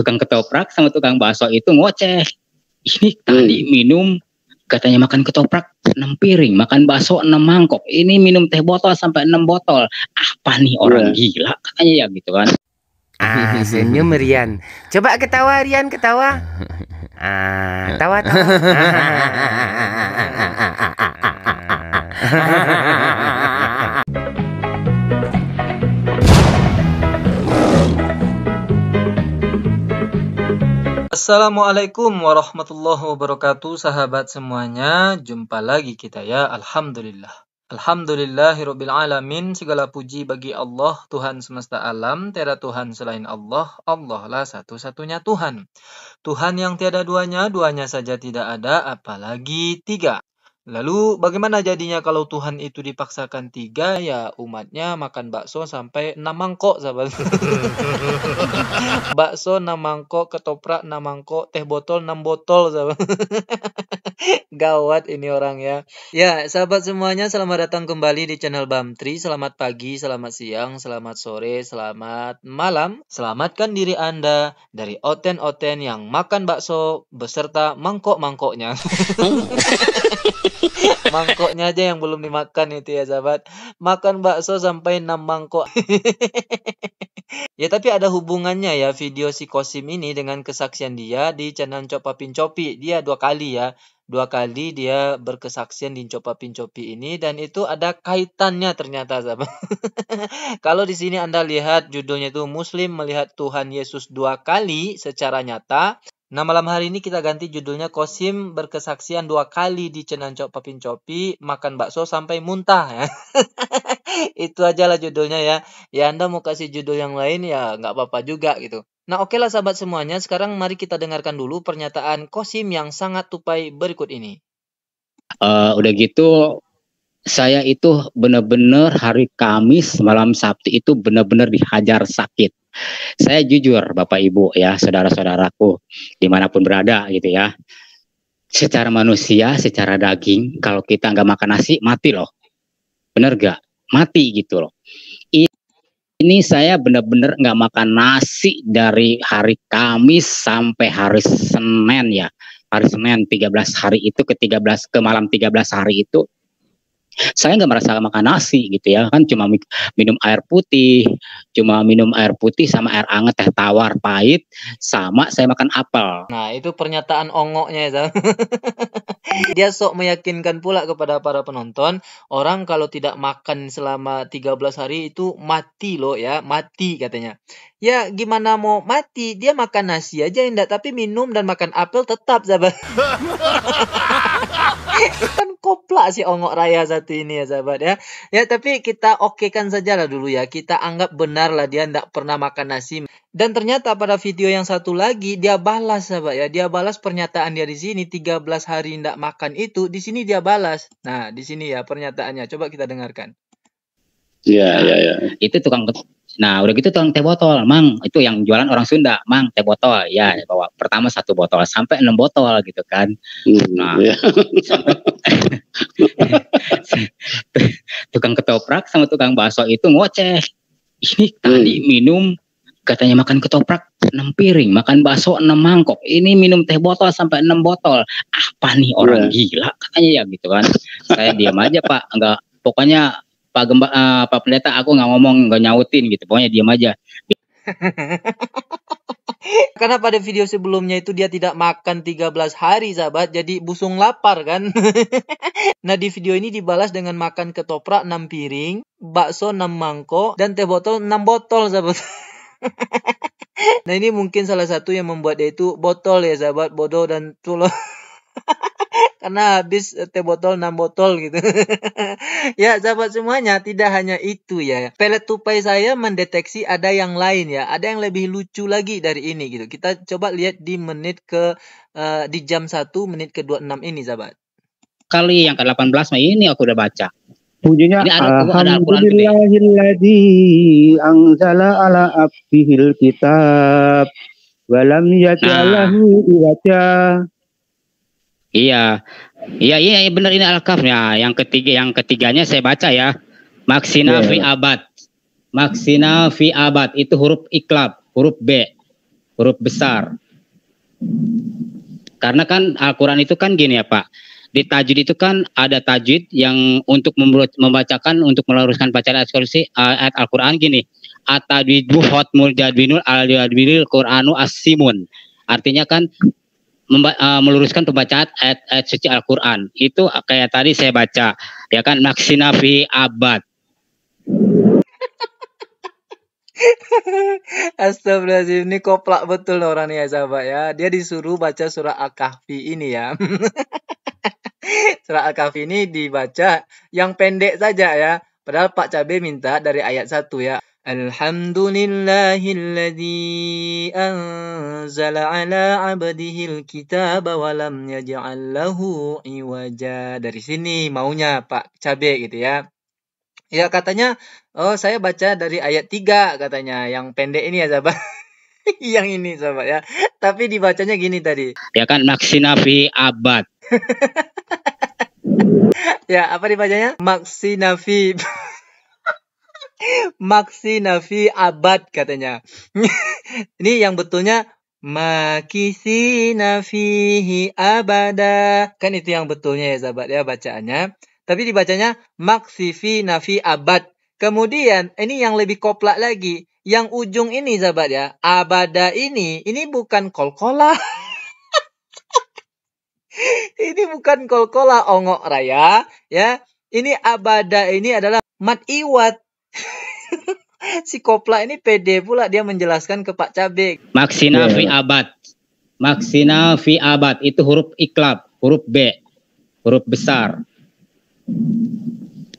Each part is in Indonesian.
tukang ketoprak sama tukang bakso itu ngoceh. Ini tadi hmm. minum katanya makan ketoprak 6 piring, makan bakso 6 mangkok. Ini minum teh botol sampai 6 botol. Apa nih orang yeah. gila katanya ya gitu kan. Ah, senyum Rian. Coba ketawa Rian, ketawa. Ah, tawa tawa. Assalamualaikum warahmatullahi wabarakatuh sahabat semuanya. Jumpa lagi kita ya. Alhamdulillah. Alhamdulillahirobbilalamin. Segala puji bagi Allah Tuhan semesta alam, tiada Tuhan selain Allah. Allah lah satu-satunya Tuhan. Tuhan yang tiada duanya, duanya saja tidak ada apalagi tiga. Lalu bagaimana jadinya kalau Tuhan itu dipaksakan tiga ya umatnya makan bakso sampai enam mangkok sahabat. bakso enam mangkok, ketoprak enam mangkok, teh botol enam botol sahabat. Gawat ini orang ya. Ya sahabat semuanya selamat datang kembali di channel Bamtri. Selamat pagi, selamat siang, selamat sore, selamat malam. Selamatkan diri anda dari oten-oten yang makan bakso beserta mangkok-mangkoknya. Oh. Mangkoknya aja yang belum dimakan itu ya sahabat. Makan bakso sampai 6 mangkok. ya tapi ada hubungannya ya video si Kosim ini dengan kesaksian dia di channel Copapin Copi. Dia dua kali ya. Dua kali dia berkesaksian di Copapin Copi ini dan itu ada kaitannya ternyata sahabat. Kalau di sini Anda lihat judulnya itu Muslim melihat Tuhan Yesus dua kali secara nyata Nah malam hari ini kita ganti judulnya Kosim berkesaksian dua kali di Cenancok Papin Copi makan bakso sampai muntah ya. Itu aja lah judulnya ya. Ya Anda mau kasih judul yang lain ya nggak apa-apa juga gitu. Nah oke okay lah sahabat semuanya sekarang mari kita dengarkan dulu pernyataan Kosim yang sangat tupai berikut ini. Uh, udah gitu saya itu bener-bener hari Kamis malam Sabtu itu bener-bener dihajar sakit saya jujur Bapak Ibu ya, saudara-saudaraku dimanapun berada gitu ya. Secara manusia, secara daging, kalau kita nggak makan nasi mati loh. Bener gak? Mati gitu loh. Ini saya benar-benar nggak makan nasi dari hari Kamis sampai hari Senin ya. Hari Senin 13 hari itu ke 13 ke malam 13 hari itu saya nggak merasa makan nasi gitu ya kan cuma minum air putih cuma minum air putih sama air anget teh tawar pahit sama saya makan apel nah itu pernyataan ongoknya ya dia sok meyakinkan pula kepada para penonton orang kalau tidak makan selama 13 hari itu mati loh ya mati katanya ya gimana mau mati dia makan nasi aja enggak tapi minum dan makan apel tetap sahabat koplak si ongok raya satu ini ya sahabat ya. Ya tapi kita okekan lah dulu ya. Kita anggap benar lah dia tidak pernah makan nasi. Dan ternyata pada video yang satu lagi dia balas sahabat ya. Dia balas pernyataan dia di sini 13 hari tidak makan itu di sini dia balas. Nah, di sini ya pernyataannya. Coba kita dengarkan. Iya, iya, iya. Itu tukang Nah udah gitu tolong teh botol, mang itu yang jualan orang Sunda, mang teh botol, ya bawa pertama satu botol sampai enam botol gitu kan. Hmm, nah iya. tukang ketoprak sama tukang bakso itu ngoceh. Ini tadi hmm. minum katanya makan ketoprak enam piring, makan bakso enam mangkok, ini minum teh botol sampai enam botol. Apa nih orang yeah. gila katanya ya gitu kan. Saya diam aja Pak, enggak pokoknya Pak Gemba, uh, Pak Pendeta aku nggak ngomong nggak nyautin gitu pokoknya diam aja karena pada video sebelumnya itu dia tidak makan 13 hari sahabat jadi busung lapar kan nah di video ini dibalas dengan makan ketoprak 6 piring bakso 6 mangkok dan teh botol 6 botol sahabat nah ini mungkin salah satu yang membuat dia itu botol ya sahabat bodoh dan culo karena habis eh, teh botol 6 botol gitu. ya, sahabat semuanya, tidak hanya itu ya. Pelet tupai saya mendeteksi ada yang lain ya, ada yang lebih lucu lagi dari ini gitu. Kita coba lihat di menit ke uh, di jam 1 menit ke 26 ini, sahabat. Kali yang ke-18 mah ini aku udah baca. Pujinya Alhamdulillahilladzi anzala ala abdihil kitab walam yajalahu nah. iwaja Iya. Iya iya, iya benar ini Al-Kahf ya. Yang ketiga yang ketiganya saya baca ya. Maksina yeah. fi iya. abad. Maksina fi abad itu huruf iklab, huruf B. Huruf besar. Karena kan Al-Qur'an itu kan gini ya, Pak. Di tajwid itu kan ada tajwid yang untuk membacakan untuk meluruskan bacaan ekskursi eh, ayat Al-Qur'an gini. At-tajwidbu hotmul jadwinul al-jadwinul Qur'anu as Artinya kan memba, uh, meluruskan pembacaan ayat-ayat suci Al-Qur'an. Itu kayak tadi saya baca, ya kan maksinafi abad. Astagfirullahaladzim, ini koplak betul orang ya sahabat ya. Dia disuruh baca surah Al-Kahfi ini ya. surah Al-Kahfi ini dibaca yang pendek saja ya. Padahal Pak Cabe minta dari ayat 1 ya. الحمد لله الذي أنزل على عبده الكتاب ولم يجعل له عوجا Dari sini maunya Pak Cabe gitu ya. Ya katanya, oh saya baca dari ayat 3 katanya, yang pendek ini ya sahabat. yang ini sahabat ya. Tapi dibacanya gini tadi. Ya kan maksinafi abad. ya apa dibacanya? Maksinafi. Maksi Nafi Abad katanya. Ini yang betulnya Makisi nafihi abada. Kan itu yang betulnya ya sahabat ya bacaannya. Tapi dibacanya maksifi nafi abad. Kemudian ini yang lebih koplak lagi. Yang ujung ini sahabat ya. Abada ini, ini bukan kolkola. ini bukan kolkola ongok raya. ya. Ini abada ini adalah mat iwat. si Kopla ini PD pula dia menjelaskan ke Pak Cabe. Maksina yeah. fi abad. Maksina fi abad itu huruf iklab, huruf B, huruf besar.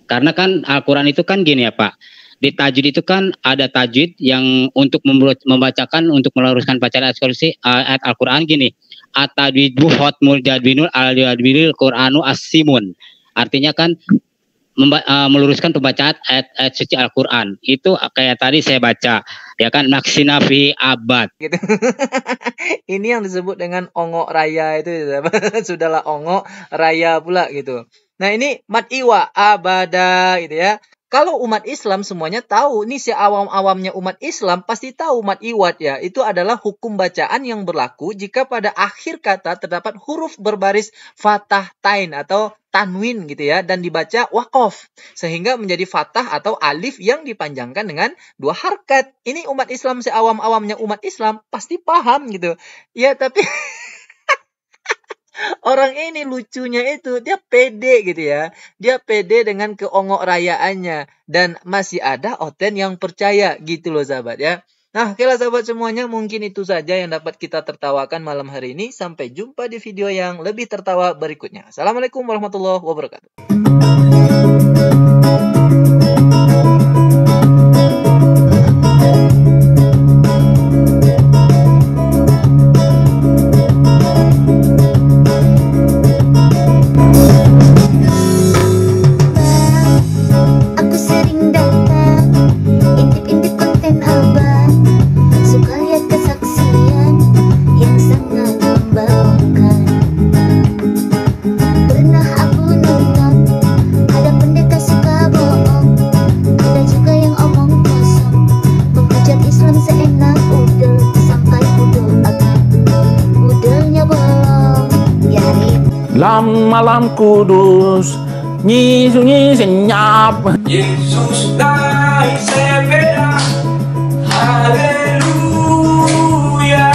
Karena kan Al-Qur'an itu kan gini ya, Pak. Di tajwid itu kan ada tajwid yang untuk membacakan untuk meluruskan bacaan eh, ayat Al-Qur'an gini. At-tajwidbu hotmul jadwinul al-jadwinul Qur'anu as Artinya kan uh, meluruskan pembacaan ayat-ayat suci Al-Qur'an. Itu kayak tadi saya baca, ya kan naksinafi abad. Gitu. Ini yang disebut dengan ongok raya itu ya. sudahlah ongok raya pula gitu. Nah, ini mat iwa abada gitu ya. Kalau umat Islam semuanya tahu, ini si awam-awamnya umat Islam pasti tahu umat iwat ya. Itu adalah hukum bacaan yang berlaku jika pada akhir kata terdapat huruf berbaris fatah tain atau tanwin gitu ya dan dibaca wakof sehingga menjadi fatah atau alif yang dipanjangkan dengan dua harkat. Ini umat Islam si awam-awamnya umat Islam pasti paham gitu. Ya tapi Orang ini lucunya itu dia pede gitu ya. Dia pede dengan keongok rayaannya dan masih ada Oten yang percaya gitu loh sahabat ya. Nah, oke lah sahabat semuanya, mungkin itu saja yang dapat kita tertawakan malam hari ini. Sampai jumpa di video yang lebih tertawa berikutnya. Assalamualaikum warahmatullahi wabarakatuh. Lama lam malam kudus nyisu nyap Yesus naik sepeda haleluya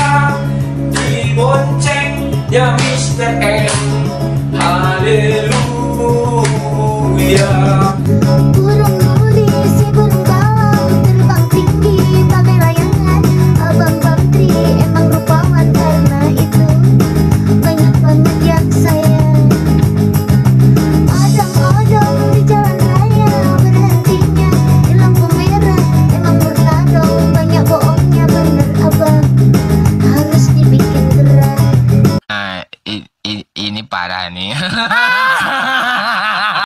bonceng ya Mr.